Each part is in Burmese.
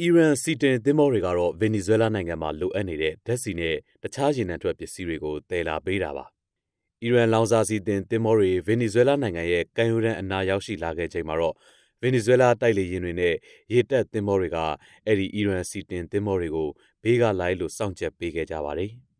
အီရန်စီတင်သင်းမောတွေကတော့ဗင်နီဇွဲလားနိုင်ငံမှာလိုအပ်နေတဲ့ဓာတ်ဆီနဲ့တခြားရေနံထွက်ပစ္စည်းတွေကိုတည်လာပေးတာပါ။အီရန်လောင်စာစီတင်သင်းမောတွေဗင်နီဇွဲလားနိုင်ငံရဲ့ကံယူရန်အနာရောက်ရှိလာခဲ့ချိန်မှာတော့ဗင်နီဇွဲလားတိုက်လေယာဉ်တွေနဲ့ရေတပ်သင်းမောတွေကအဲ့ဒီအီရန်စီတင်သင်းမောတွေကိုဘေးကလိုက်လို့စောင့်ကြပ်ပေးခဲ့ကြပါတယ်။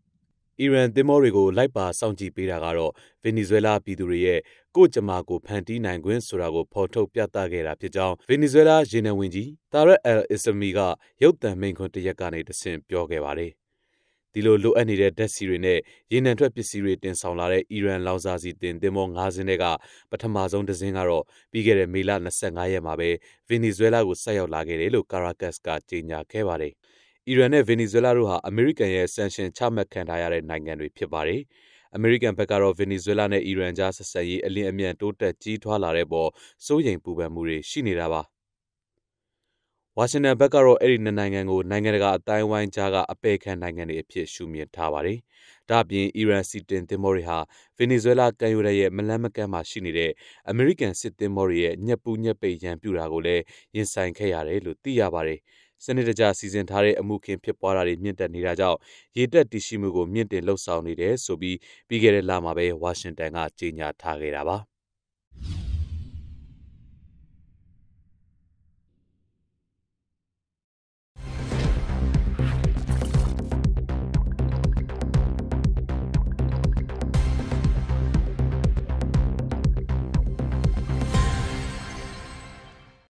အီရန်သင်္ဘောတွေကိုလိုက်ပါစောင့်ကြည့်ပေးတာကတော့ဗင်နီဇွဲလားပြည်သူတွေရဲ့ကိုကြမာကိုဖန်တီးနိုင်ခွင့်ဆိုတာကိုဖော်ထုတ်ပြသခဲ့တာဖြစ်ကြောင်းဗင်နီဇွဲလားရေနံဝန်ကြီးတာရက်အယ်အစ္စမီကရုပ်သံမိန့်ခွန်းတရက်ကနေတဆင့်ပြောခဲ့ပါတယ်။ဒီလိုလိုအပ်နေတဲ့ဓာတ်ဆီတွေနဲ့ရေနံထွက်ပစ္စည်းတွေတင်ဆောင်လာတဲ့အီရန်လောင်စာဆီတင်သင်္ဘော၅စင်းတဲ့ကပထမဆုံးတစ်စင်းကတော့ပြီးခဲ့တဲ့မေလ25ရက်မှာပဲဗင်နီဇွဲလားကိုဆက်ရောက်လာခဲ့တယ်လို့ကာရာကတ်စ်ကကြေညာခဲ့ပါတယ်။အီရန်နဲ့ဗင်နီဇွဲလားတို့ဟာအမေရိကန်ရဲ့ဆန်ရှင်ချမှတ်ခံထားရတဲ့နိုင်ငံတွေဖြစ်ပါတယ်။အမေရိကန်ဘက်ကတော့ဗင်နီဇွဲလားနဲ့အီရန်ကြားဆက်ဆံရေးအလင်းအမြန်တိုးတက်ကြီးထွားလာတဲ့ပေါ်စိုးရိမ်ပူပန်မှုတွေရှိနေတာပါ။ဝါရှင်တန်ဘက်ကတော့အဲ့ဒီနှစ်နိုင်ငံကိုနိုင်ငံတကာအတိုင်းဝိုင်းကြားကအပေခံနိုင်ငံတွေအဖြစ်ရှုမြင်ထားပါတယ်။ဒါ့အပြင်အီရန်စစ်တင်တင်မောတွေဟာဗင်နီဇွဲလားကံရိုးရဲ့မလန့်မကန့်မှာရှိနေတဲ့အမေရိကန်စစ်တင်မောတွေရဲ့ညက်ပူးညက်ပိတ်ရန်ပြူတာကိုလည်းရင်ဆိုင်ခဲ့ရတယ်လို့သိရပါတယ်။စနစ်တကျစီစဉ်ထားတဲ့အမှုခင်ဖြစ်ပွားတာတွေမြင့်တက်နေတာကြောင့်ရေတက်တည်ရှိမှုကိုမြင့်တင်လှုပ်ဆောင်နေတယ်ဆိုပြီးပြီးခဲ့တဲ့လမှာပဲဝါရှင်တန်ကကြေညာထားခဲ့တာပါ။